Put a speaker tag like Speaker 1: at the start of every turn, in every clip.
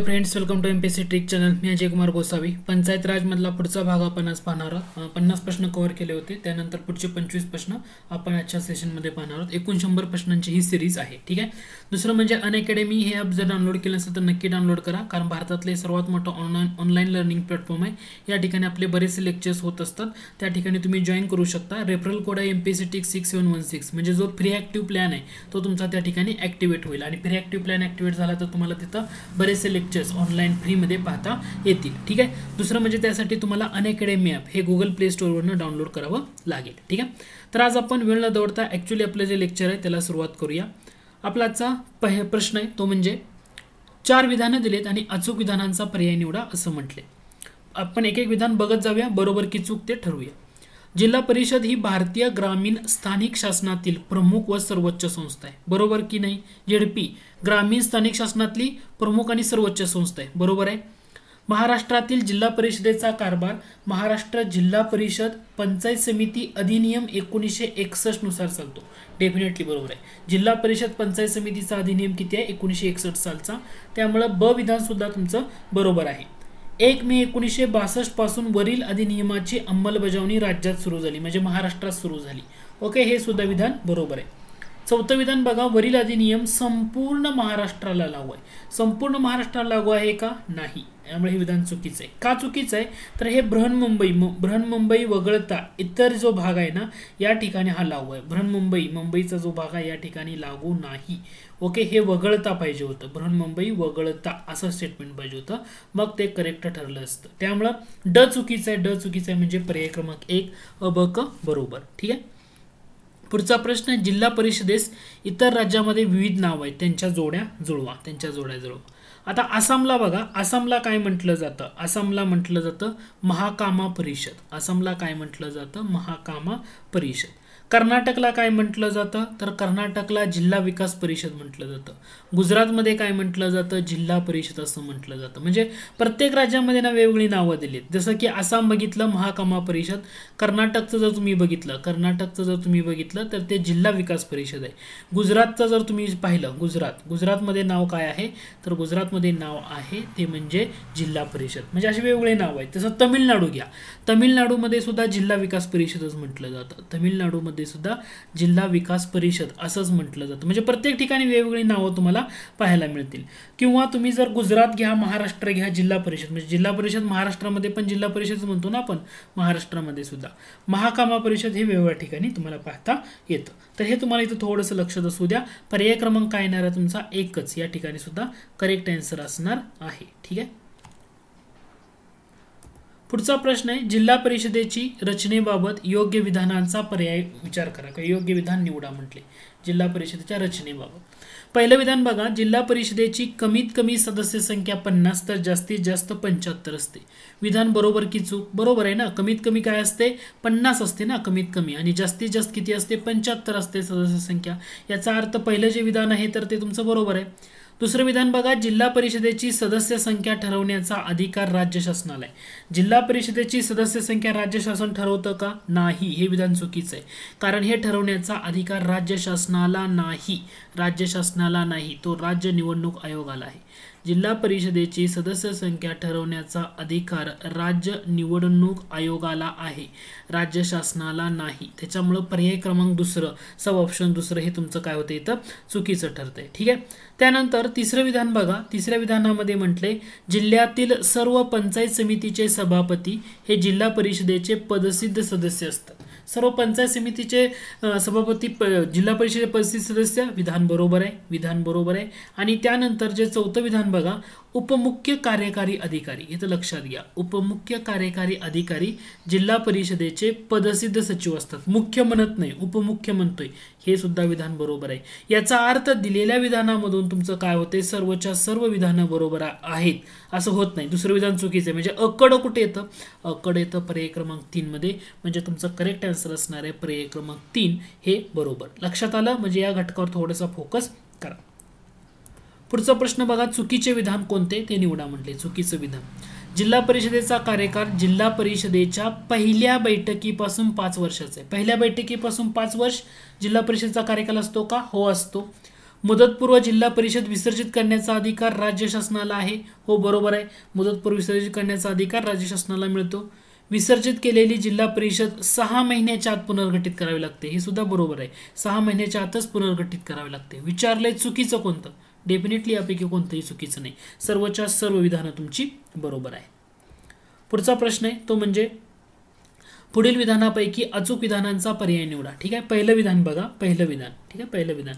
Speaker 1: Friends welcome to M P C trick channel मी अजय कुमार गोसावी पंचायत राजमधला पुढचा भाग आपण आज पाहणार आहोत पन्नास प्रश्न कव्हर केले होते त्यानंतर पुढचे पंचवीस प्रश्न आपण आजच्या सेशनमध्ये पाहणार आहोत एकूण शंभर प्रश्नांची ही सिरीज आहे ठीक आहे दुसरं म्हणजे अनअकॅडमी हे ॲप जर डाउनलोड केलं असेल तर नक्की डाउनलोड करा कारण भारतातले सर्वात मोठं ऑनलाईन ऑनलाईन लर्निंग प्लॅटफॉर्म आहे या ठिकाणी आपले बरेचसे लेक्चर्स होत असतात त्या ठिकाणी तुम्ही जॉईन करू शकता रेफरल कोड आहे M P C six seven one six म्हणजे जो फ्री ॲक्टिव्ह प्लॅन आहे तो तुमचा त्या ठिकाणी ॲक्टिवेट होईल आणि फ्री ॲक्टिव्ह प्लॅन ॲक्टिवेट झाला तर तुम्हाला तिथं बरेचसे लेक्चर्स ऑनलाईन फ्रीमध्ये पाहता येतील ठीक आहे दुसरं म्हणजे त्यासाठी तुम्हाला अनेकडे ॲप हे गुगल प्ले स्टोअरवरनं डाउनलोड करावं लागेल ठीक आहे तर आज आपण वेळ न दौडता ॲक्च्युली आपलं जे लेक्चर आहे त्याला सुरुवात करूया आपलाचा आजचा पह प्रश्न आहे तो म्हणजे चार विधानं दिलेत आणि अचूक विधानांचा पर्याय निवडा असं म्हटले आपण एक एक विधान बघत जाऊया बरोबर की चूक ते ठरवूया जिल्हा परिषद ही भारतीय ग्रामीण स्थानिक शासनातील प्रमुख व सर्वोच्च संस्था आहे बरोबर की नाही जेडपी ग्रामीण स्थानिक शासनातली प्रमुख आणि सर्वोच्च संस्था आहे बरोबर आहे महाराष्ट्रातील जिल्हा परिषदेचा कारभार महाराष्ट्र जिल्हा परिषद पंचायत समिती अधिनियम एकोणीसशे नुसार चालतो डेफिनेटली बरोबर आहे जिल्हा परिषद पंचायत समितीचा अधिनियम किती आहे एकोणीसशे एकसष्ट सालचा त्यामुळं ब विधानसुद्धा तुमचं बरोबर आहे एक मे एकोणीसशे बासष्ट पासून वरील अधिनियमाची अंमलबजावणी राज्यात सुरू झाली म्हणजे महाराष्ट्रात सुरू झाली ओके हे सुद्धा विधान बरोबर आहे चौथं विधान बघा वरील अधिनियम संपूर्ण महाराष्ट्राला लागू आहे संपूर्ण महाराष्ट्राला लागू आहे का नाही यामुळे हे विधान चुकीचं आहे का चुकीचं आहे तर हे बृहन्मुंबई मुंबई वगळता इतर जो भाग आहे ना या ठिकाणी हा लागू आहे मुंबई मुंबईचा जो भाग आहे या ठिकाणी लागू नाही ओके हे वगळता पाहिजे होतं मुंबई वगळता असं स्टेटमेंट पाहिजे होतं मग ते करेक्ट ठरलं असतं त्यामुळं ड चुकीचं आहे ड चुकीचं आहे म्हणजे पर्याय क्रमांक एक अबक क बरोबर ठीक आहे पुढचा प्रश्न जिल्हा परिषदेस इतर राज्यामध्ये विविध नाव आहेत त्यांच्या जोड्या जुळवा त्यांच्या जोड्या जुळवा आता आसामला बघा आसामला काय म्हटलं जातं आसामला म्हटलं जातं महाकामा परिषद आसामला काय म्हटलं जातं महाकामा परिषद कर्नाटकला काय म्हटलं जातं तर कर्नाटकला जिल्हा विकास परिषद म्हटलं जातं गुजरातमध्ये काय म्हटलं जातं जिल्हा परिषद असं म्हटलं जातं म्हणजे प्रत्येक राज्यामध्ये ना वेगवेगळी नावं दिलीत जसं की आसाम बघितलं महाकमा परिषद कर्नाटकचं जर तुम्ही बघितलं कर्नाटकचं जर तुम्ही बघितलं तर ते जिल्हा विकास परिषद आहे गुजरातचं जर तुम्ही पाहिलं गुजरात गुजरातमध्ये नाव काय आहे तर गुजरातमध्ये नाव आहे ते म्हणजे जिल्हा परिषद म्हणजे असे वेगवेगळे नाव आहेत तसं तमिळनाडू घ्या तमिळनाडूमध्ये सुद्धा जिल्हा विकास परिषदच म्हटलं जातं तमिळनाडूमध्ये सुद्धा जिल्हा विकास परिषद असंच म्हटलं जातं म्हणजे प्रत्येक ठिकाणी वेगवेगळी नावं तुम्हाला पाहायला मिळतील किंवा तुम्ही जर गुजरात घ्या महाराष्ट्र घ्या जिल्हा परिषद म्हणजे जिल्हा परिषद महाराष्ट्रामध्ये पण जिल्हा परिषद म्हणतो ना आपण महाराष्ट्रामध्ये सुद्धा महाकामा परिषद हे वेगवेगळ्या ठिकाणी तुम्हाला पाहता येतं तर हे तुम्हाला इथं थोडंसं लक्षात असू द्या पर्याय क्रमांक काय येणार आहे तुमचा एकच या ठिकाणी सुद्धा करेक्ट आन्सर असणार आहे ठीक आहे पुढचा प्रश्न आहे जिल्हा परिषदेची रचनेबाबत योग्य विधानांचा पर्याय विचार करा का योग्य विधान निवडा म्हटले जिल्हा परिषदेच्या रचनेबाबत पहिलं विधान बघा जिल्हा परिषदेची कमीत कमी सदस्य संख्या पन्नास तर जास्तीत जास्त पंच्याहत्तर असते विधान बरोबर की चूक बरोबर आहे ना कमीत कमी काय असते पन्नास असते ना कमीत कमी आणि जास्तीत जास्त किती असते पंच्याहत्तर असते सदस्य संख्या याचा अर्थ पहिलं जे विधान आहे तर ते तुमचं बरोबर आहे दुसरं विधान बघा जिल्हा परिषदेची सदस्य संख्या ठरवण्याचा अधिकार राज्य शासनाला आहे जिल्हा परिषदेची सदस्य संख्या राज्य शासन ठरवतं का नाही हे विधान चुकीचं आहे कारण हे ठरवण्याचा अधिकार राज्य शासनाला नाही राज्य शासनाला नाही तो राज्य निवडणूक आयोगाला आहे जिल्हा परिषदेची सदस्य संख्या ठरवण्याचा अधिकार राज्य निवडणूक आयोगाला आहे राज्य शासनाला नाही त्याच्यामुळं पर्याय क्रमांक दुसरं सब ऑप्शन दुसरं हे तुमचं काय होतं इथं चुकीचं ठरतंय ठीक आहे त्यानंतर तिसरं विधान बघा तिसऱ्या विधानामध्ये म्हटले जिल्ह्यातील सर्व पंचायत समितीचे सभापती हे जिल्हा परिषदेचे पदसिद्ध सदस्य असतात सर्व पंचायत समितीचे सभापती प जिल्हा परिषदेचे पदसिद्ध सदस्य विधान बरोबर आहे विधान बरोबर आहे आणि त्यानंतर जे चौथं विधान बघा उपमुख्य कार्यकारी अधिकारी इथं लक्षात घ्या उपमुख्य कार्यकारी अधिकारी जिल्हा परिषदेचे पदसिद्ध सचिव असतात मुख्य म्हणत नाही उपमुख्य म्हणतोय हे सुद्धा विधान बरोबर आहे याचा अर्थ दिलेल्या विधानामधून तुमचं काय होते सर्वच्या सर्व विधानं बरोबर आहेत असं होत नाही दुसरं विधान चुकीचं आहे म्हणजे अकड कुठे येतं अकड येतं पर्याय क्रमांक तीनमध्ये म्हणजे तुमचं करेक्ट आन्सर असणार आहे पर्याय क्रमांक तीन हे बरोबर लक्षात आलं म्हणजे या घटकावर थोडासा फोकस करा पुढचा प्रश्न बघा चुकीचे विधान कोणते ते निवडा म्हटले चुकीचं विधान जिल्हा परिषदेचा कार्यकाळ जिल्हा परिषदेच्या पहिल्या बैठकीपासून पाच वर्षाचा आहे पहिल्या बैठकीपासून पाच वर्ष जिल्हा परिषदेचा कार्यकाल असतो का हो असतो मुदतपूर्व जिल्हा परिषद विसर्जित करण्याचा अधिकार राज्य शासनाला आहे हो बरोबर आहे मुदतपूर्व विसर्जित करण्याचा अधिकार राज्य शासनाला मिळतो विसर्जित केलेली जिल्हा परिषद सहा महिन्याच्या आत पुनर्गठित करावी लागते हे सुद्धा बरोबर आहे सहा महिन्याच्या आतच पुनर्गठित करावे लागते विचारलंय चुकीचं कोणतं डेफिनेटली यापैकी कोणतंही चुकीचं नाही सर्वच्या सर्व विधानं तुमची बरोबर आहे पुढचा प्रश्न आहे तो म्हणजे पुढील विधानापैकी अचूक विधानांचा पर्याय निवडा ठीक आहे पहिलं विधान बघा पहिलं विधान ठीक आहे पहिलं विधान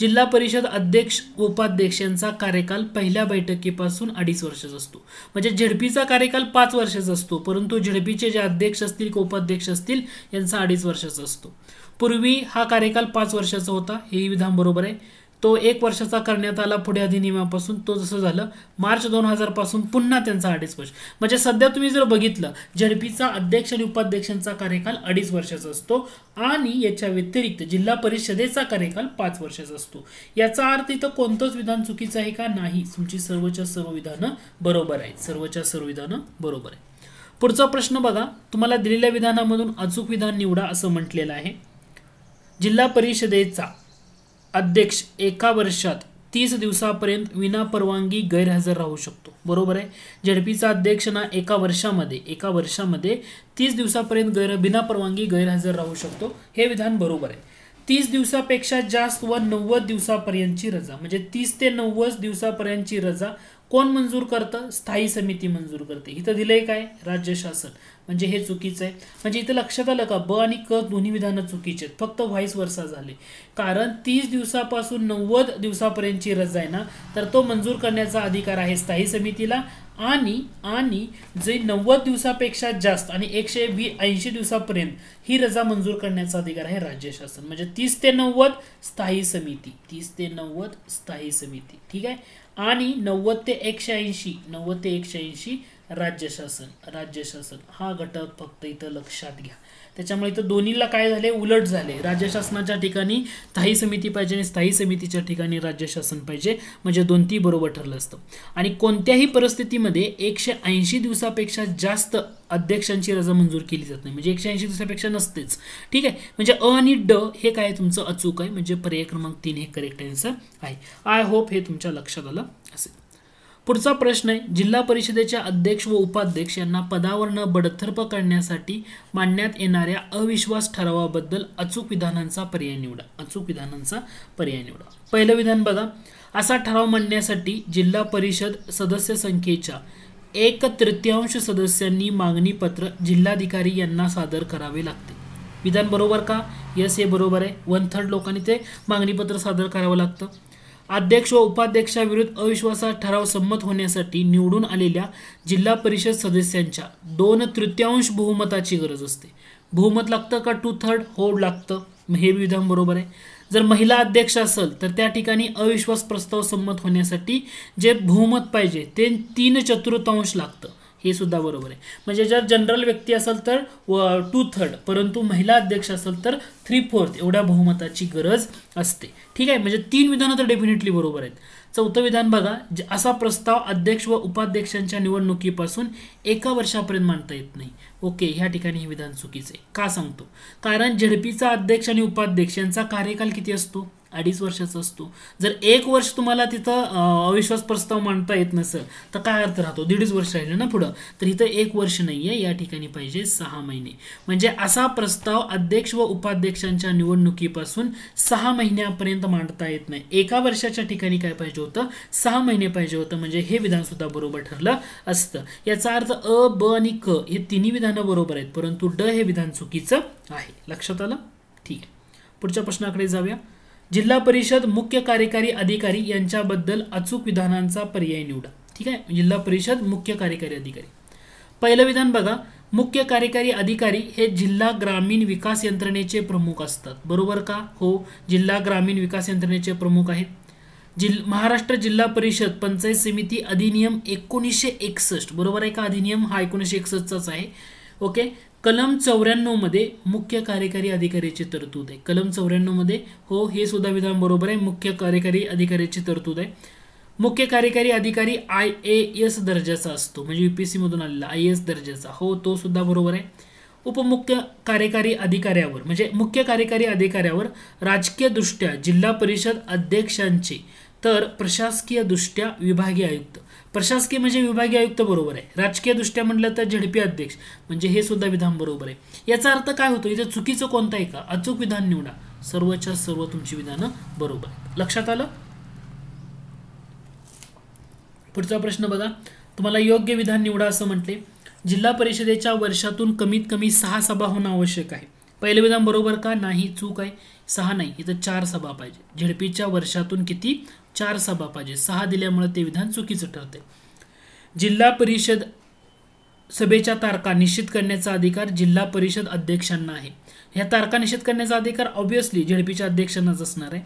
Speaker 1: जिल्हा परिषद अध्यक्ष उपाध्यक्ष यांचा कार्यकाल पहिल्या बैठकीपासून अडीच वर्षाचा असतो म्हणजे झेडपीचा कार्यकाल पाच वर्षाचा असतो परंतु झेडपीचे जे अध्यक्ष असतील किंवा उपाध्यक्ष असतील यांचा अडीच वर्षाचा असतो पूर्वी हा कार्यकाल पाच वर्षाचा होता हे विधान बरोबर आहे तो एक वर्षाचा करण्यात आला पुढे अधिनियमापासून तो जसं झालं मार्च दोन हजारपासून पुन्हा त्यांचा अडीच वर्ष म्हणजे सध्या तुम्ही जर बघितलं झडपीचा अध्यक्ष आणि उपाध्यक्षांचा कार्यकाल अडीच वर्षाचा असतो आणि याच्या व्यतिरिक्त जिल्हा परिषदेचा कार्यकाल पाच वर्षाचा असतो याचा अर्थ इथं कोणतंच विधान चुकीचं आहे का नाही तुमची सर्वच्या सर्व विधानं बरोबर आहेत सर्वच्या सर्व विधानं बरोबर आहे पुढचा प्रश्न बघा तुम्हाला दिलेल्या विधानामधून अचूक विधान निवडा असं म्हटलेलं आहे जिल्हा परिषदेचा अध्यक्ष एका वर्षात तीस दिवसापर्यंत विना परवानगी गैरहजर राहू शकतो बरोबर आहे झडपीचा अध्यक्ष ना एका वर्षामध्ये एका वर्षामध्ये तीस दिवसापर्यंत गैर परवानगी गैरहजर राहू शकतो हे विधान बरोबर आहे तीस दिवसापेक्षा जास्त व नव्वद दिवसापर्यंतची रजा म्हणजे तीस ते नव्वद दिवसापर्यंतची रजा कोण मंजूर करतं स्थायी समिती मंजूर करते इथं दिलंय काय राज्य शासन म्हणजे हे चुकीचं आहे म्हणजे इथं लक्षात आलं का ब आणि क दोन्ही विधानं चुकीचे आहेत फक्त व्हाईस वर्षा झाले कारण तीस दिवसापासून नव्वद दिवसापर्यंतची रजा आहे ना तर तो मंजूर करण्याचा अधिकार आहे स्थायी समितीला आणि आणि जे नव्वद दिवसापेक्षा जास्त आणि एकशे वी ऐंशी दिवसापर्यंत ही रजा मंजूर करण्याचा अधिकार आहे राज्य शासन म्हणजे तीस ते नव्वद स्थायी समिती तीस ते नव्वद स्थायी समिती ठीक आहे आणि नव्वद ते एकशे ऐंशी नव्वद ते एकशे ऐंशी राज्य शासन राज्य शासन हा घटक फक्त इथं लक्षात घ्या त्याच्यामुळे इथं दोन्हीला काय झाले उलट झाले राज्य शासनाच्या ठिकाणी स्थायी समिती पाहिजे आणि स्थायी समितीच्या ठिकाणी राज्य शासन पाहिजे म्हणजे दोन ती बरोबर ठरलं असतं आणि कोणत्याही परिस्थितीमध्ये एकशे ऐंशी दिवसापेक्षा जास्त अध्यक्षांची रजा मंजूर केली जात नाही म्हणजे एकशे ऐंशी दिवसापेक्षा नसतेच ठीक आहे म्हणजे अ आणि ड हे काय तुमचं अचूक आहे म्हणजे पर्याय क्रमांक तीन हे करेक्ट आन्सर आहे आय होप हे तुमच्या लक्षात आलं असेल पुढचा प्रश्न आहे जिल्हा परिषदेच्या अध्यक्ष व उपाध्यक्ष यांना पदावर न बडथर्प करण्यासाठी मांडण्यात येणाऱ्या अविश्वास ठरावाबद्दल अचूक विधानांचा पर्याय निवडा अचूक विधानांचा पर्याय निवडा पहिलं विधान बघा असा ठराव मांडण्यासाठी जिल्हा परिषद सदस्य संख्येच्या एक तृतीयांश सदस्यांनी मागणी पत्र जिल्हाधिकारी यांना सादर करावे लागते विधान बरोबर का यस हे बरोबर आहे वन थर्ड लोकांनी ते मागणीपत्र सादर करावं लागतं अध्यक्ष व उपाध्यक्षाविरुद्ध अविश्वास ठराव संमत होण्यासाठी निवडून आलेल्या जिल्हा परिषद सदस्यांच्या दोन तृतीयांश बहुमताची गरज असते बहुमत लागतं का टू थर्ड होड लागतं हे विधान बरोबर आहे जर महिला अध्यक्ष असेल तर त्या ठिकाणी अविश्वास प्रस्ताव संमत होण्यासाठी जे बहुमत पाहिजे ते तीन चतुर्थांश लागतं हे सुद्धा बरोबर आहे म्हणजे जर जनरल व्यक्ती असेल तर टू थर्ड परंतु महिला अध्यक्ष असेल तर थ्री फोर्थ एवढ्या बहुमताची गरज असते ठीक आहे म्हणजे तीन विधानं तर डेफिनेटली बरोबर आहेत चौथं विधान बघा असा प्रस्ताव अध्यक्ष व उपाध्यक्षांच्या निवडणुकीपासून एका वर्षापर्यंत मांडता येत नाही ओके ह्या ठिकाणी हे विधान चुकीचं आहे का सांगतो कारण झेडपीचा अध्यक्ष आणि उपाध्यक्ष यांचा कार्यकाल किती असतो अडीच वर्षाचा असतो जर एक वर्ष तुम्हाला तिथं अविश्वास प्रस्ताव मांडता येत नसेल तर काय अर्थ राहतो दीडच वर्ष राहिले ना पुढं तर इथं एक वर्ष नाही आहे या ठिकाणी पाहिजे सहा महिने म्हणजे असा प्रस्ताव अध्यक्ष व उपाध्यक्षांच्या निवडणुकीपासून सहा महिन्यापर्यंत मांडता येत नाही एका वर्षाच्या ठिकाणी काय पाहिजे होतं सहा महिने पाहिजे होतं म्हणजे हे विधानसुद्धा बरोबर ठरलं असतं याचा अर्थ अ ब आणि क हे तिन्ही विधानं बरोबर आहेत परंतु ड हे विधान चुकीचं आहे लक्षात आलं ठीक आहे पुढच्या प्रश्नाकडे जाऊया जिल्हा परिषद मुख्य कार्यकारी अधिकारी यांच्याबद्दल अचूक विधानांचा पर्याय निवडा ठीक आहे जिल्हा परिषद मुख्य कार्यकारी अधिकारी पहिलं विधान बघा मुख्य कार्यकारी अधिकारी हे जिल्हा ग्रामीण विकास यंत्रणेचे प्रमुख असतात बरोबर का हो जिल्हा ग्रामीण विकास यंत्रणेचे प्रमुख आहेत जिल महाराष्ट्र जिल्हा परिषद पंचायत समिती अधिनियम एकोणीसशे एकसष्ट बरोबर आहे का अधिनियम हा एकोणीसशे एकसष्टचाच आहे ओके कलम चौऱ्याण्णवमध्ये मुख्य कार्यकारी अधिकाऱ्याची तरतूद आहे कलम चौऱ्याण्णवमध्ये हो हे सुद्धा विधान बरोबर आहे मुख्य कार्यकारी अधिकाऱ्याची तरतूद आहे मुख्य कार्यकारी अधिकारी आय ए एस दर्जाचा असतो म्हणजे यू पी सीमधून आलेला आय एस दर्जाचा हो तो सुद्धा बरोबर आहे उपमुख्य कार्यकारी अधिकाऱ्यावर म्हणजे मुख्य कार्यकारी अधिकाऱ्यावर राजकीयदृष्ट्या जिल्हा परिषद अध्यक्षांचे तर प्रशासकीयदृष्ट्या विभागीय आयुक्त प्रशासकीय म्हणजे विभागीय आयुक्त बरोबर आहे राजकीय दृष्ट्या म्हटलं तर झडपी अध्यक्ष म्हणजे हे सुद्धा विधान बरोबर आहे याचा अर्थ काय होतो इथे चुकीचं कोणतं आहे का अचूक विधान निवडा सर्वच्या सर्व तुमची विधानं बरोबर लक्षात आलं पुढचा प्रश्न बघा तुम्हाला योग्य विधान निवडा असं म्हटले जिल्हा परिषदेच्या वर्षातून कमीत कमी सहा सभा होणं आवश्यक आहे पहिलं विधान बरोबर का नाही चूक आहे सहा नाही इथं चार सभा पाहिजे झेडपीच्या वर्षातून किती चार सभा पाहिजे सहा दिल्यामुळे ते विधान चुकीचं ठरते जिल्हा परिषद सभेच्या तारखा निश्चित करण्याचा अधिकार जिल्हा परिषद अध्यक्षांना आहे ह्या तारखा निश्चित करण्याचा अधिकार ऑब्वियसली झेडपीच्या अध्यक्षांनाच असणार आहे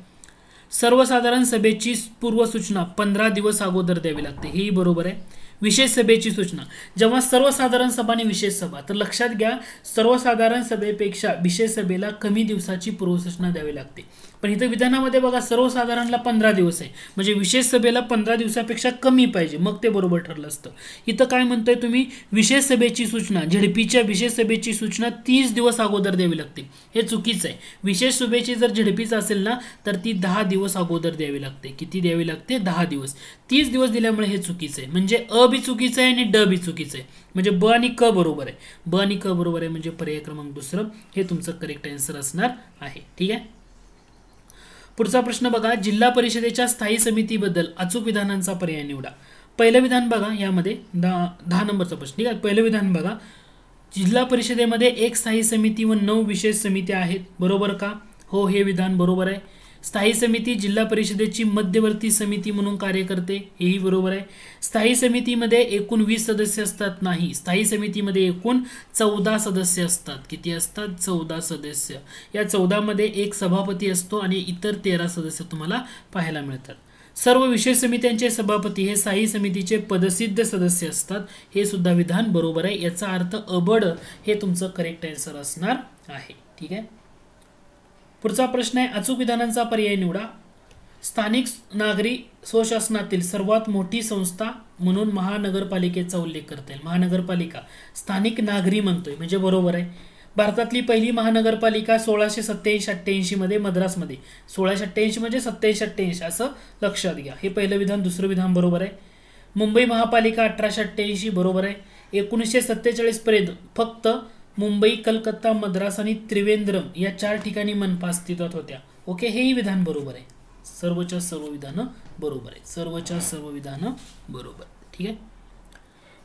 Speaker 1: सर्वसाधारण सभेची पूर्वसूचना पंधरा दिवस अगोदर द्यावी लागते हेही बरोबर आहे विशेष सभेची सूचना जेव्हा सर्वसाधारण सभा आणि विशेष सभा तर लक्षात घ्या सर्वसाधारण सभेपेक्षा विशेष सभेला कमी दिवसाची पूर्वसूचना द्यावी लागते पण इथं विधानामध्ये बघा सर्वसाधारणला पंधरा दिवस आहे म्हणजे विशेष सभेला पंधरा दिवसापेक्षा कमी पाहिजे मग ते बरोबर ठरलं असतं इथं काय म्हणतोय तुम्ही विशेष सभेची सूचना झडपीच्या विशेष सभेची सूचना तीस दिवस अगोदर द्यावी लागते हे चुकीचं आहे विशेष सभेची जर झडपीच असेल ना तर ती दहा दिवस अगोदर द्यावी लागते किती द्यावी लागते दहा दिवस तीस दिवस दिल्यामुळे हे चुकीचं आहे म्हणजे अ बी चुकीचं आहे आणि ड बी चुकीचं आहे म्हणजे ब आणि क बरोबर आहे ब आणि क बरोबर आहे म्हणजे पर्याय क्रमांक दुसरं हे तुमचं करेक्ट आन्सर असणार आहे ठीक आहे पुढचा प्रश्न बघा जिल्हा परिषदेच्या स्थायी समितीबद्दल अचूक विधानांचा पर्याय निवडा पहिलं विधान बघा यामध्ये दहा दहा नंबरचा प्रश्न ठीक आहे पहिलं विधान बघा जिल्हा परिषदेमध्ये एक स्थायी समिती व नऊ विशेष समित्या आहेत बरोबर का हो हे विधान बरोबर आहे स्थायी समिती जिल्हा परिषदेची मध्यवर्ती समिती म्हणून कार्य करते हेही बरोबर आहे स्थायी समितीमध्ये एकूण वीस सदस्य असतात नाही स्थायी समितीमध्ये एकूण चौदा सदस्य असतात किती असतात चौदा सदस्य या चौदामध्ये एक सभापती असतो आणि इतर तेरा सदस्य तुम्हाला पाहायला मिळतात सर्व विशेष समित्यांचे सभापती हे स्थायी समितीचे पदसिद्ध सदस्य असतात हे सुद्धा विधान बरोबर आहे याचा अर्थ अबड हे तुमचं करेक्ट आन्सर असणार आहे ठीक आहे पुढचा प्रश्न आहे अचूक विधानांचा पर्याय निवडा स्थानिक नागरी स्वशासनातील सर्वात मोठी संस्था म्हणून महानगरपालिकेचा उल्लेख करता येईल महानगरपालिका स्थानिक नागरी म्हणतोय म्हणजे बरोबर आहे भारतातली पहिली महानगरपालिका सोळाशे सत्त्याऐंशी अठ्ठ्याऐंशीमध्ये मद्रासमध्ये सोळाशे अठ्ठ्याऐंशी म्हणजे सत्त्याऐंशी अठ्ठ्याऐंशी असं लक्षात घ्या हे पहिलं विधान दुसरं विधान बरोबर आहे मुंबई महापालिका अठराशे अठ्ठ्याऐंशी बरोबर आहे एकोणीसशे पर्यंत फक्त मुंबई कलकत्ता मद्रास आणि त्रिवेंद्रम या चार ठिकाणी मनपा अस्तित्वात होत्या ओके हेही विधान बरोबर आहे सर्वच्या सर्व विधानं बरोबर आहे सर्वच्या सर्व विधानं बरोबर ठीक आहे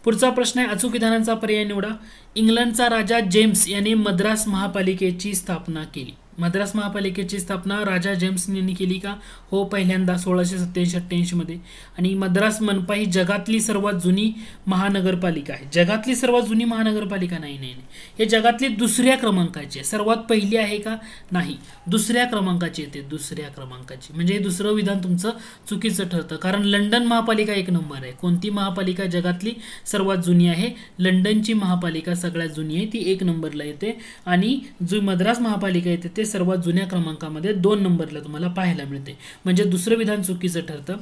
Speaker 1: पुढचा प्रश्न आहे अचूक विधानांचा पर्याय निवडा इंग्लंडचा राजा जेम्स याने मद्रास महापालिकेची स्थापना केली मद्रास महापालिकेची स्थापना राजा जेम्स यांनी केली का हो पहिल्यांदा सोळाशे सत्त्याऐंशी अठ्ठ्याऐंशीमध्ये आणि मद्रास मनपा ही जगातली सर्वात जुनी महानगरपालिका आहे जगातली सर्वात जुनी महानगरपालिका नाही नाही नाही हे जगातली दुसऱ्या क्रमांकाची आहे सर्वात पहिली आहे का नाही दुसऱ्या क्रमांकाची येते दुसऱ्या क्रमांकाची म्हणजे हे दुसरं विधान तुमचं चुकीचं ठरतं कारण लंडन महापालिका एक नंबर आहे कोणती महापालिका जगातली सर्वात जुनी आहे लंडनची महापालिका सगळ्यात जुनी आहे ती एक नंबरला येते आणि जो मद्रास महापालिका येते ते सर्वात जुन्या क्रमांकामध्ये दोन नंबरला तुम्हाला पाहायला मिळते म्हणजे दुसरं विधान चुकीचं ठरतं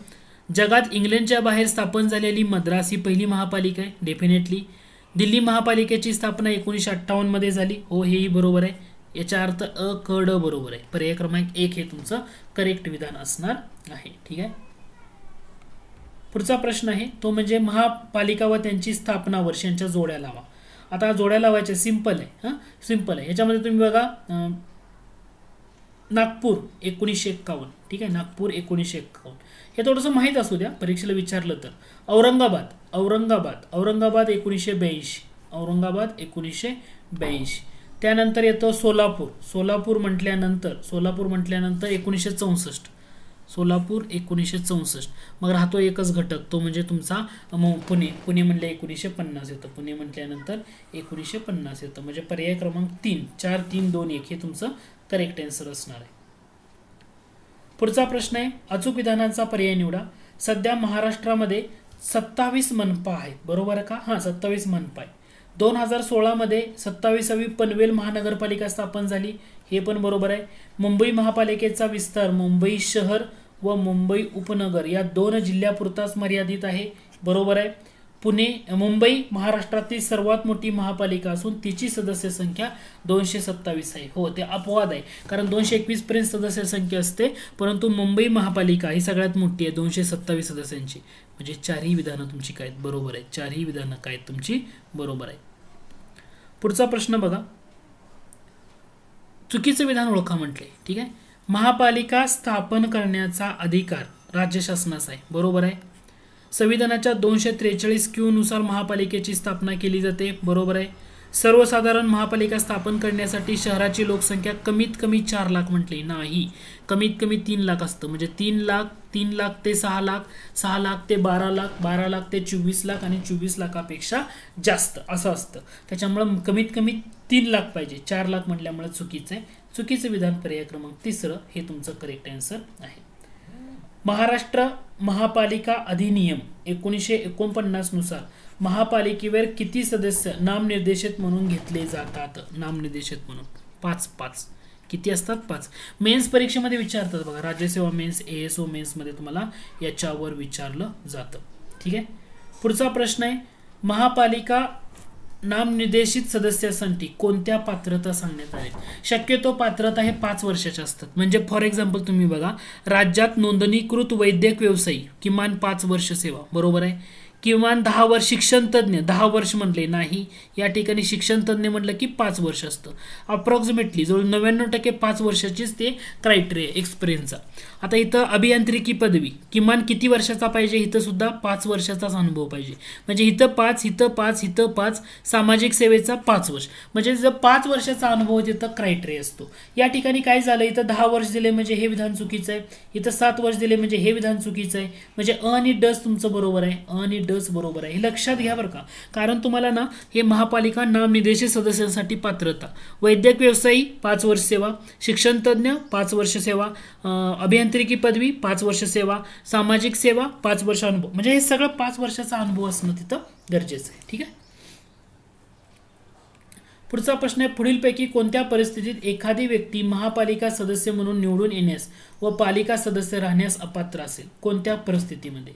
Speaker 1: जगात इंग्लंडच्या बाहेर स्थापन झालेली मद्रास ही पहिली महापालिका आहे डेफिनेटली दिल्ली महापालिकेची स्थापना एकोणीसशे मध्ये झाली हो ही बरोबर आहे याचा अर्थ अ क ड बरोबर आहे पर्याय क्रमांक एक हे तुमचं करेक्ट विधान असणार आहे ठीक आहे पुढचा प्रश्न आहे तो म्हणजे महापालिका व त्यांची स्थापना वर्ष यांच्या जोड्या लावा आता जोड्या लावायच्या सिंपल आहे हां सिंपल आहे ह्याच्यामध्ये तुम्ही बघा नागपूर एकोणीसशे एक्कावन्न ठीक आहे नागपूर एकोणीसशे एक्कावन्न हे थोडंसं माहीत असू द्या परीक्षेला विचारलं तर औरंगाबाद औरंगाबाद औरंगाबाद एकोणीसशे ब्याऐंशी औरंगाबाद एकोणीसशे ब्याऐंशी त्यानंतर येतं सोलापूर सोलापूर म्हटल्यानंतर सोलापूर म्हटल्यानंतर एकोणीसशे चौसष्ट सोलापूर एकोणीसशे चौसष्ट मग राहतो एकच घटक तो म्हणजे तुमचा पुणे पुणे म्हटलं एकोणीसशे पन्नास येतं पुणे म्हटल्यानंतर एकोणीसशे पन्नास येतं म्हणजे पर्याय क्रमांक तीन चार तीन दोन एक हे तुमचं करेक्ट आन्सर असणार आहे पुढचा प्रश्न आहे अचूक विधानांचा पर्याय निवडा सध्या महाराष्ट्रामध्ये सत्तावीस मनपा आहेत बरोबर का हां सत्तावीस मनपा आहे दोन हजार सोळामध्ये सत्तावीसावी पनवेल महानगरपालिका स्थापन झाली हे पण बरोबर आहे मुंबई महापालिकेचा विस्तार मुंबई शहर व मुंबई उपनगर या दोन जिल्ह्यापुरताच मर्यादित आहे बरोबर आहे पुणे मुंबई महाराष्ट्रातील सर्वात मोठी महापालिका असून तिची सदस्य संख्या दोनशे सत्तावीस आहे हो ते अपवाद आहे कारण दोनशे पर्यंत सदस्य संख्या असते परंतु मुंबई महापालिका ही सगळ्यात मोठी आहे दोनशे सत्तावीस सदस्यांची म्हणजे चारही विधानं तुमची काय बरोबर आहेत चारही विधानं काय तुमची बरोबर आहे पुढचा प्रश्न बघा चुकीचं विधान ओळखा म्हटले ठीक आहे महापालिका स्थापन करण्याचा अधिकार राज्य शासनाचा आहे बरोबर आहे संविधानाच्या दोनशे त्रेचाळीस क्यूनुसार महापालिकेची स्थापना केली जाते बरोबर आहे सर्वसाधारण महापालिका स्थापन करण्यासाठी शहराची लोकसंख्या कमीत कमी चार लाख म्हटली नाही कमीत कमी तीन लाख असतं म्हणजे तीन लाख तीन लाख ते सहा लाख सहा लाख ते बारा लाख बारा लाख ते चोवीस लाख आणि चोवीस लाखापेक्षा जास्त असं असतं त्याच्यामुळं कमीत कमी तीन लाख पाहिजे चार लाख म्हटल्यामुळे चुकीचं आहे चुकीचं विधान पर्याय क्रमांक तिसरं हे तुमचं करेक्ट आन्सर आहे महाराष्ट्र महापालिका अधिनियम एकोणीसशे नुसार महापालिकेवर किती सदस्य नामनिर्देशित म्हणून घेतले जातात नामनिर्देशित म्हणून पाच पाच किती असतात पाच मेन्स परीक्षेमध्ये विचारतात बघा राज्यसेवा मेन्स ए एस ओ मेन्समध्ये तुम्हाला याच्यावर विचारलं जातं ठीक आहे पुढचा प्रश्न आहे महापालिका नामनिर्देशित सदस्यासाठी कोणत्या पात्रता सांगण्यात आल्या शक्यतो पात्रता हे पाच वर्षाच्या असतात म्हणजे फॉर एक्झाम्पल तुम्ही बघा राज्यात नोंदणीकृत वैद्यक व्यवसायी किमान पाच वर्ष सेवा बरोबर आहे किमान दहा वर्ष शिक्षणतज्ज्ञ दहा वर्ष म्हटले नाही या ठिकाणी शिक्षणतज्ञ म्हटलं की पाच वर्ष असतं अप्रॉक्सिमेटली जवळ नव्याण्णव टक्के पाच वर्षाचीच ते क्रायटेरिया एक्सपिरियन्सचा आता इथं अभियांत्रिकी पदवी किमान किती वर्षाचा पाहिजे इथं सुद्धा पाच वर्षाचाच अनुभव पाहिजे म्हणजे इथं पाच इथं पाच इथं पाच सामाजिक सेवेचा पाच वर्ष म्हणजे जर पाच वर्षाचा अनुभव तिथं क्रायटेरिया असतो या ठिकाणी काय झालं इथं दहा वर्ष दिले म्हणजे हे विधान चुकीचं आहे इथं सात वर्ष दिले म्हणजे हे विधान चुकीचं आहे म्हणजे अ आणि डस तुमचं बरोबर आहे अ आणि ड ॲड्रेस बरोबर आहे हे लक्षात घ्या बरं का कारण तुम्हाला ना हे महापालिका नामनिर्देशित सदस्यांसाठी पात्रता वैद्यक व्यवसायी पाच वर्ष सेवा शिक्षणतज्ञ पाच वर्ष सेवा अभियांत्रिकी पदवी पाच वर्ष सेवा सामाजिक सेवा पाच वर्ष अनुभव म्हणजे हे सगळं पाच वर्षाचा अनुभव असणं तिथं गरजेचं आहे ठीक आहे पुढचा प्रश्न आहे पुढीलपैकी कोणत्या परिस्थितीत एखादी व्यक्ती महापालिका सदस्य म्हणून निवडून येण्यास व पालिका सदस्य राहण्यास अपात्र असेल कोणत्या परिस्थितीमध्ये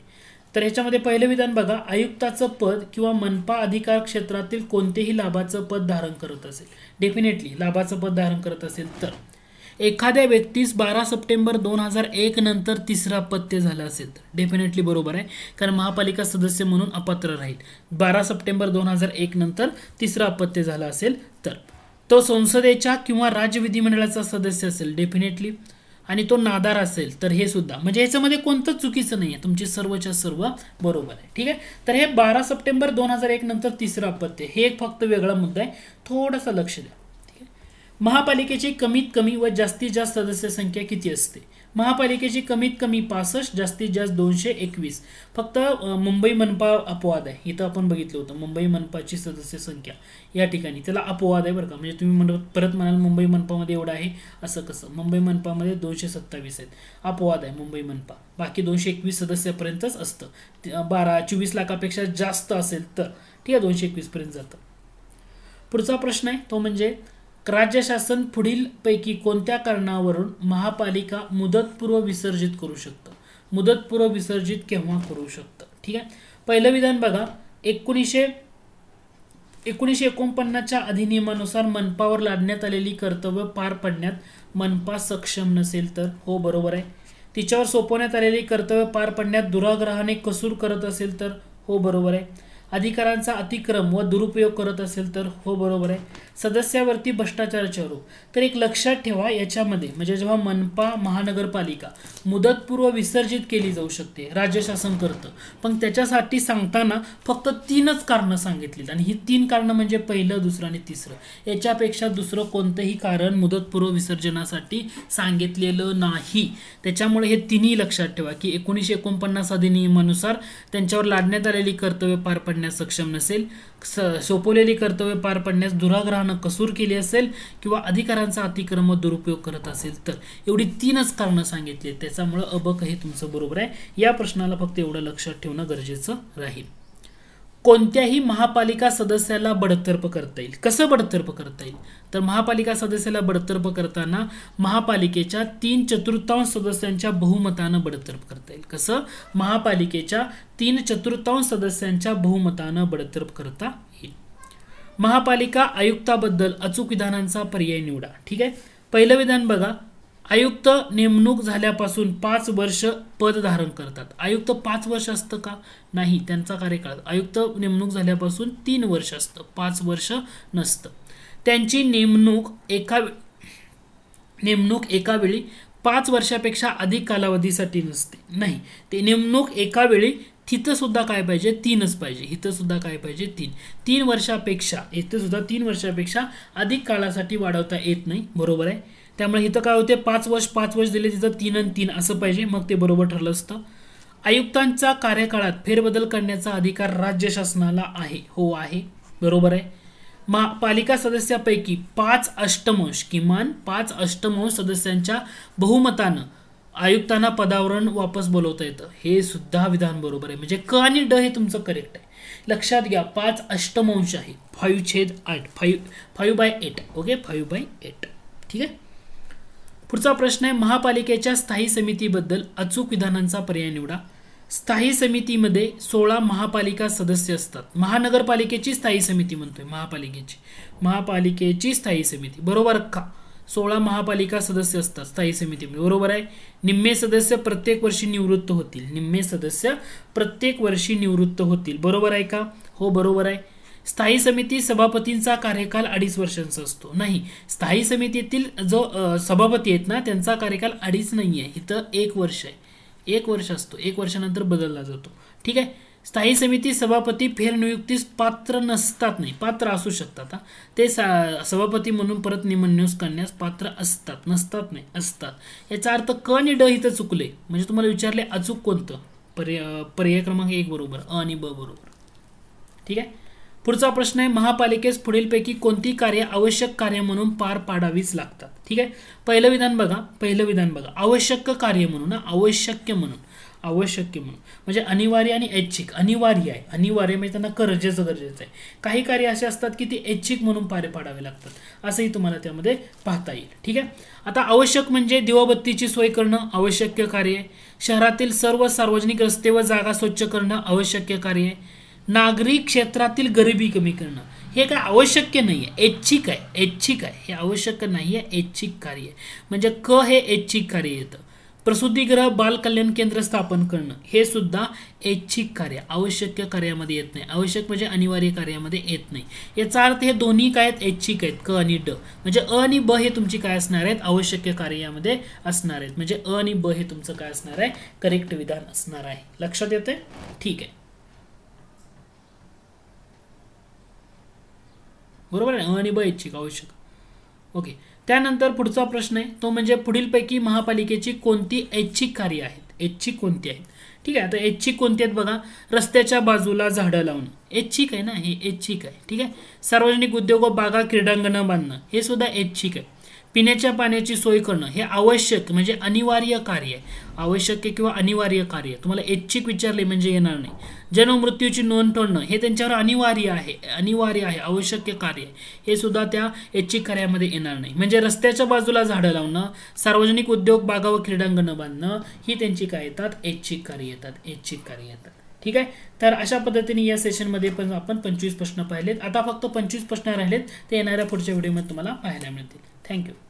Speaker 1: तर ह्याच्यामध्ये पहिलं विधान बघा आयुक्ताचं पद किंवा मनपा अधिकार क्षेत्रातील कोणतेही लाभाचं पद धारण करत असेल डेफिनेटली लाभाचं पद धारण करत असेल तर एखाद्या व्यक्तीस बारा सप्टेंबर दोन हजार एक नंतर तिसरा अपत्य झालं असेल तर डेफिनेटली बरोबर आहे कारण महापालिका सदस्य म्हणून अपात्र राहील बारा सप्टेंबर दोन हजार एक नंतर तिसरा अपत्य झाला असेल तर तो संसदेच्या किंवा राज्य विधिमंडळाचा सदस्य असेल डेफिनेटली आणि तो नादार असेल तर हे सुद्धा म्हणजे ह्याच्यामध्ये कोणतं चुकीचं नाही आहे तुमची सर्वच्या सर्व बरोबर आहे ठीक आहे तर हे बारा सप्टेंबर दोन हजार एक नंतर तिसरं अपत्य हे एक फक्त वेगळा मुद्दा आहे थोडासा लक्ष द्या महापालिकेची कमीत कमी व जास्तीत जास्त सदस्य संख्या किती असते महापालिकेची कमीत कमी पासष्ट जास्तीत जास्त दोनशे एकवीस फक्त मुंबई मनपा अपवाद आहे इथं आपण बघितलं होतं मुंबई मनपाची सदस्य संख्या या ठिकाणी त्याला अपवाद आहे बरं का म्हणजे तुम्ही म्हणत परत म्हणाल मुंबई मनपामध्ये एवढं आहे असं कसं मुंबई मनपामध्ये दोनशे सत्तावीस आहेत अपवाद आहे मुंबई मनपा बाकी दोनशे एकवीस सदस्यापर्यंतच असतं बारा चोवीस लाखापेक्षा जास्त असेल तर ठीक आहे दोनशे एकवीसपर्यंत जातं पुढचा प्रश्न आहे तो म्हणजे राज्य शासन पुढीलपैकी कोणत्या कारणावरून महापालिका मुदतपूर्व विसर्जित करू शकतं मुदतपूर्व विसर्जित केव्हा करू शकतं ठीक आहे पहिलं विधान बघा एकोणीसशे एकोणीसशे एकोणपन्नासच्या अधिनियमानुसार मनपावर लादण्यात आलेली कर्तव्य पार पडण्यात मनपा सक्षम नसेल तर हो बरोबर आहे तिच्यावर सोपवण्यात आलेली कर्तव्य पार पडण्यात दुराग्रहाने कसूर करत असेल तर हो बरोबर आहे अधिकारांचा अतिक्रम व दुरुपयोग करत असेल तर हो बरोबर आहे सदस्यावरती भ्रष्टाचाराचे आरोप तर एक लक्षात ठेवा याच्यामध्ये म्हणजे जेव्हा मनपा महानगरपालिका मुदतपूर्व विसर्जित केली जाऊ शकते राज्य शासन करतं पण त्याच्यासाठी सांगताना फक्त तीनच कारणं सांगितली आणि ही तीन कारणं म्हणजे पहिलं दुसरं आणि तिसरं याच्यापेक्षा दुसरं कोणतंही कारण मुदतपूर्व विसर्जनासाठी सांगितलेलं नाही त्याच्यामुळे हे तिन्ही लक्षात ठेवा की एकोणीसशे एकोणपन्नास अधिनियमानुसार त्यांच्यावर लादण्यात आलेली कर्तव्य पार पडण्यास सक्षम नसेल सोपवलेली कर्तव्य पार पडण्यास दुराग्रह अधिकारानं कसूर केली असेल किंवा अधिकारांचा अतिक्रम दुरुपयोग करत असेल तर एवढी तीनच कारणं सांगितली त्याच्यामुळं अबक हे तुमचं बरोबर आहे या प्रश्नाला फक्त एवढं लक्षात ठेवणं गरजेचं राहील कोणत्याही महापालिका सदस्याला बडतर्फ करता येईल कसं बडतर्प करता येईल तर महापालिका सदस्याला बडतर्प करताना महापालिकेच्या तीन चतुर्थांश सदस्यांच्या बहुमतानं बडतर्प करता येईल कसं महापालिकेच्या तीन चतुर्थांश सदस्यांच्या बहुमतानं बडतर्प करता महापालिका आयुक्ताबद्दल अचूक विधानांचा पर्याय निवडा ठीक आहे पहिलं विधान बघा आयुक्त नेमणूक झाल्यापासून पाच वर्ष पद धारण करतात आयुक्त पाच वर्ष असतं का नाही त्यांचा कार्यकाळ आयुक्त नेमणूक झाल्यापासून तीन वर्ष असतं पाच वर्ष नसतं त्यांची नेमणूक एका नेमणूक एका वेळी पाच वर्षापेक्षा अधिक कालावधीसाठी नसते नाही ते नेमणूक एका वेळी तिथंसुद्धा काय पाहिजे तीनच पाहिजे इथंसुद्धा काय पाहिजे तीन तीन वर्षापेक्षा इथंसुद्धा तीन वर्षापेक्षा अधिक काळासाठी वाढवता येत नाही बरोबर आहे त्यामुळे इथं काय होते पाच वर्ष पाच वर्ष दिले तिथं तीन आणि तीन असं पाहिजे मग ते बरोबर ठरलं असतं आयुक्तांचा कार्यकाळात फेरबदल करण्याचा अधिकार राज्य शासनाला आहे हो आहे बरोबर आहे मा पालिका सदस्यापैकी पाच अष्टमंश किमान पाच अष्टमंश सदस्यांच्या बहुमतानं आयुक्तांना पदावरून वापस बोलवता येतं हे सुद्धा विधान बरोबर आहे म्हणजे क आणि ड हे तुमचं करेक्ट आहे लक्षात घ्या पाच अष्टमांश आहे फाईव्ह छेद आठ five five by eight okay five by eight ठीक आहे पुढचा प्रश्न आहे महापालिकेच्या स्थायी समितीबद्दल अचूक विधानांचा पर्याय निवडा स्थायी समितीमध्ये सोळा महापालिका सदस्य असतात महानगरपालिकेची स्थायी समिती म्हणतोय महापालिकेची महापालिकेची स्थायी समिती बरोबर का सोळा महापालिका सदस्य असतात स्थायी समितीमध्ये म्हणजे बरोबर आहे निम्मे सदस्य प्रत्येक वर्षी निवृत्त होतील निम्मे सदस्य प्रत्येक वर्षी निवृत्त होतील बरोबर आहे का हो बरोबर आहे स्थायी समिती सभापतींचा कार्यकाल अडीच वर्षांचा असतो नाही स्थायी समितीतील जो सभापती आहेत ना त्यांचा कार्यकाल अडीच नाही आहे इथं एक वर्ष आहे एक वर्ष असतो एक वर्षानंतर बदलला जातो ठीक आहे स्थायी समिती सभापती फेरनियुक्तीस पात्र नसतात नाही पात्र असू शकतात ते सभापती म्हणून परत निमनियुक्त करण्यास पात्र असतात नसतात नाही असतात याचा अर्थ क आणि ड इथं चुकले म्हणजे तुम्हाला विचारले अचूक कोणतं पर्याय पर्याय क्रमांक एक बरोबर अ आणि ब बरोबर ठीक आहे पुढचा प्रश्न आहे महापालिकेस पुढीलपैकी कोणती कार्य आवश्यक कार्य म्हणून पार पाडावीच लागतात ठीक आहे पहिलं विधान बघा पहिलं विधान बघा आवश्यक कार्य म्हणून आवश्यक म्हणून आवश्यक म्हणून म्हणजे अनिवार्य आणि ऐच्छिक अनिवार्य आहे अनिवार्य म्हणजे त्यांना गरजेचं गरजेचं आहे काही कार्य असे असतात की ते ऐच्छिक म्हणून पार पाडावे लागतात असंही तुम्हाला त्यामध्ये पाहता येईल ठीक आहे आता आवश्यक म्हणजे दिवाबत्तीची सोय करणं आवश्यक कार्य आहे शहरातील सर्व सार्वजनिक रस्ते व जागा स्वच्छ करणं आवश्यक कार्य आहे नागरिक क्षेत्रातील गरिबी कमी करणं हे काय आवश्यक नाही आहे ऐच्छिक आहे ऐच्छिक आहे हे आवश्यक नाही आहे ऐच्छिक कार्य आहे म्हणजे क हे ऐच्छिक कार्य येतं प्रसूतीग्रह बाल कल्याण केंद्र स्थापन करणं हे सुद्धा ऐच्छिक कार्य आवश्यक कार्यामध्ये येत नाही आवश्यक म्हणजे अनिवार्य कार्यामध्ये येत नाही याचा अर्थ हे दोन्ही काय आहेत ऐच्छिक आहेत क आणि ड म्हणजे अ आणि ब हे तुमची काय असणार आहेत आवश्यक कार्यामध्ये असणार आहेत म्हणजे अ आणि ब हे तुमचं काय असणार आहे करेक्ट विधान असणार आहे लक्षात येते ठीक आहे बरोबर आहे अ आणि ब ऐच्छिक आवश्यक ओके त्यानंतर पुढचा प्रश्न आहे तो म्हणजे पुढीलपैकी महापालिकेची कोणती ऐच्छिक कार्य आहेत ऐच्छिक कोणती आहेत ठीक आहे आता ऐच्छिक कोणती आहेत बघा रस्त्याच्या बाजूला झाडं लावणं ऐच्छिक आहे ना हे ऐच्छिक आहे ठीक आहे सार्वजनिक उद्योग व बागा क्रीडांगणं बांधणं हे सुद्धा ऐच्छिक आहे पिण्याच्या पाण्याची सोय करणं हे आवश्यक म्हणजे अनिवार्य कार्य आहे आवश्यक किंवा अनिवार्य कार्य तुम्हाला ऐच्छिक विचारले म्हणजे येणार नाही जन्ममृत्यूची नोंद ठेवणं हे त्यांच्यावर अनिवार्य आहे अनिवार्य आहे आवश्यक कार्य हे सुद्धा त्या ऐच्छिक कार्यामध्ये येणार नाही म्हणजे रस्त्याच्या बाजूला झाडं लावणं सार्वजनिक उद्योग बागा व क्रीडांगणं बांधणं ही त्यांची काय येतात ऐच्छिक कार्य येतात ऐच्छिक कार्य येतात ठीक आहे तर अशा पद्धतीने या सेशनमध्ये पण आपण पंचवीस प्रश्न पाहिलेत आता फक्त पंचवीस प्रश्न राहिलेत ते येणाऱ्या पुढच्या व्हिडिओमध्ये तुम्हाला पाहायला मिळतील Thank you.